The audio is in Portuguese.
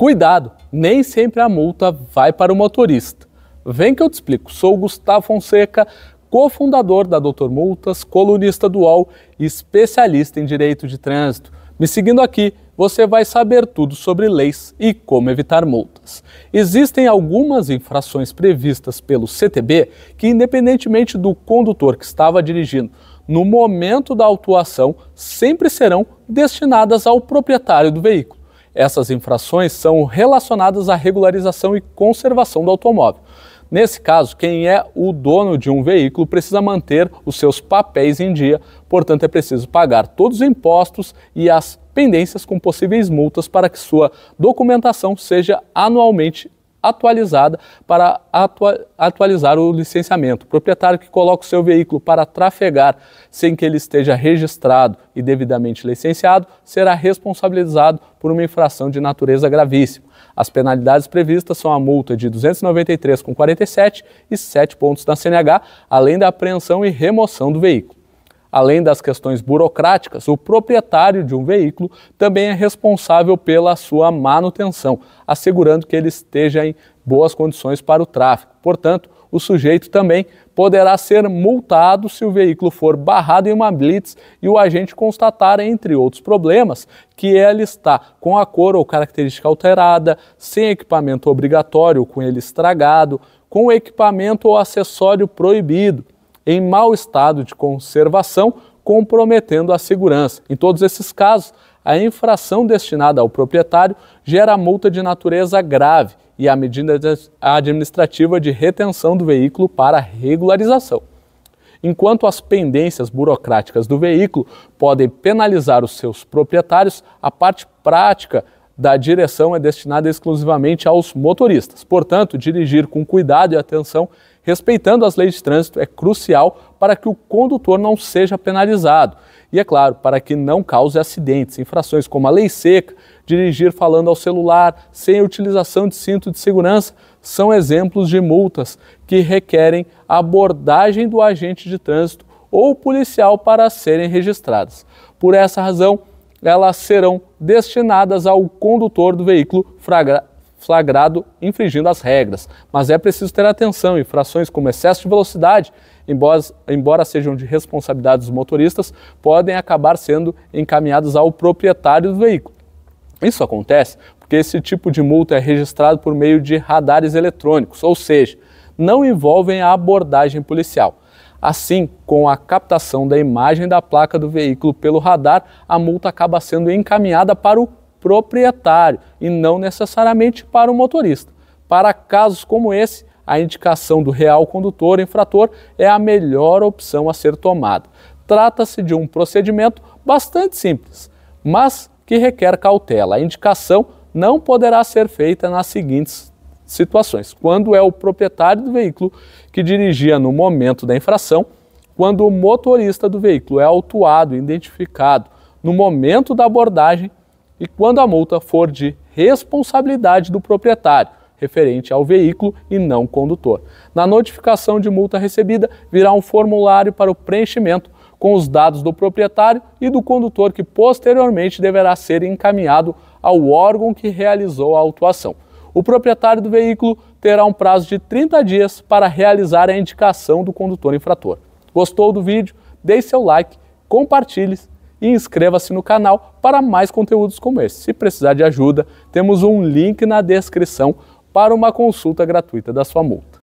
Cuidado, nem sempre a multa vai para o motorista. Vem que eu te explico. Sou Gustavo Fonseca, cofundador da Doutor Multas, colunista do UOL e especialista em direito de trânsito. Me seguindo aqui, você vai saber tudo sobre leis e como evitar multas. Existem algumas infrações previstas pelo CTB que, independentemente do condutor que estava dirigindo no momento da autuação, sempre serão destinadas ao proprietário do veículo. Essas infrações são relacionadas à regularização e conservação do automóvel. Nesse caso, quem é o dono de um veículo precisa manter os seus papéis em dia, portanto, é preciso pagar todos os impostos e as pendências com possíveis multas para que sua documentação seja anualmente atualizada para atua atualizar o licenciamento. O proprietário que coloca o seu veículo para trafegar sem que ele esteja registrado e devidamente licenciado será responsabilizado por uma infração de natureza gravíssima. As penalidades previstas são a multa de R$ 293,47 e 7 pontos na CNH, além da apreensão e remoção do veículo. Além das questões burocráticas, o proprietário de um veículo também é responsável pela sua manutenção, assegurando que ele esteja em boas condições para o tráfego. Portanto, o sujeito também poderá ser multado se o veículo for barrado em uma blitz e o agente constatar, entre outros problemas, que ele está com a cor ou característica alterada, sem equipamento obrigatório, com ele estragado, com equipamento ou acessório proibido, em mau estado de conservação, comprometendo a segurança. Em todos esses casos, a infração destinada ao proprietário gera multa de natureza grave e a medida administrativa de retenção do veículo para regularização. Enquanto as pendências burocráticas do veículo podem penalizar os seus proprietários, a parte prática da direção é destinada exclusivamente aos motoristas. Portanto, dirigir com cuidado e atenção, respeitando as leis de trânsito, é crucial para que o condutor não seja penalizado. E é claro, para que não cause acidentes, infrações como a lei seca, dirigir falando ao celular, sem utilização de cinto de segurança, são exemplos de multas que requerem abordagem do agente de trânsito ou policial para serem registradas. Por essa razão, elas serão destinadas ao condutor do veículo flagrado infringindo as regras. Mas é preciso ter atenção: infrações como excesso de velocidade, embora, embora sejam de responsabilidade dos motoristas, podem acabar sendo encaminhadas ao proprietário do veículo. Isso acontece porque esse tipo de multa é registrado por meio de radares eletrônicos, ou seja, não envolvem a abordagem policial. Assim, com a captação da imagem da placa do veículo pelo radar, a multa acaba sendo encaminhada para o proprietário e não necessariamente para o motorista. Para casos como esse, a indicação do real condutor infrator é a melhor opção a ser tomada. Trata-se de um procedimento bastante simples, mas que requer cautela. A indicação não poderá ser feita nas seguintes situações. Quando é o proprietário do veículo que dirigia no momento da infração, quando o motorista do veículo é autuado, identificado no momento da abordagem e quando a multa for de responsabilidade do proprietário, referente ao veículo e não condutor. Na notificação de multa recebida, virá um formulário para o preenchimento com os dados do proprietário e do condutor que posteriormente deverá ser encaminhado ao órgão que realizou a autuação o proprietário do veículo terá um prazo de 30 dias para realizar a indicação do condutor infrator. Gostou do vídeo? Deixe seu like, compartilhe e inscreva-se no canal para mais conteúdos como esse. Se precisar de ajuda, temos um link na descrição para uma consulta gratuita da sua multa.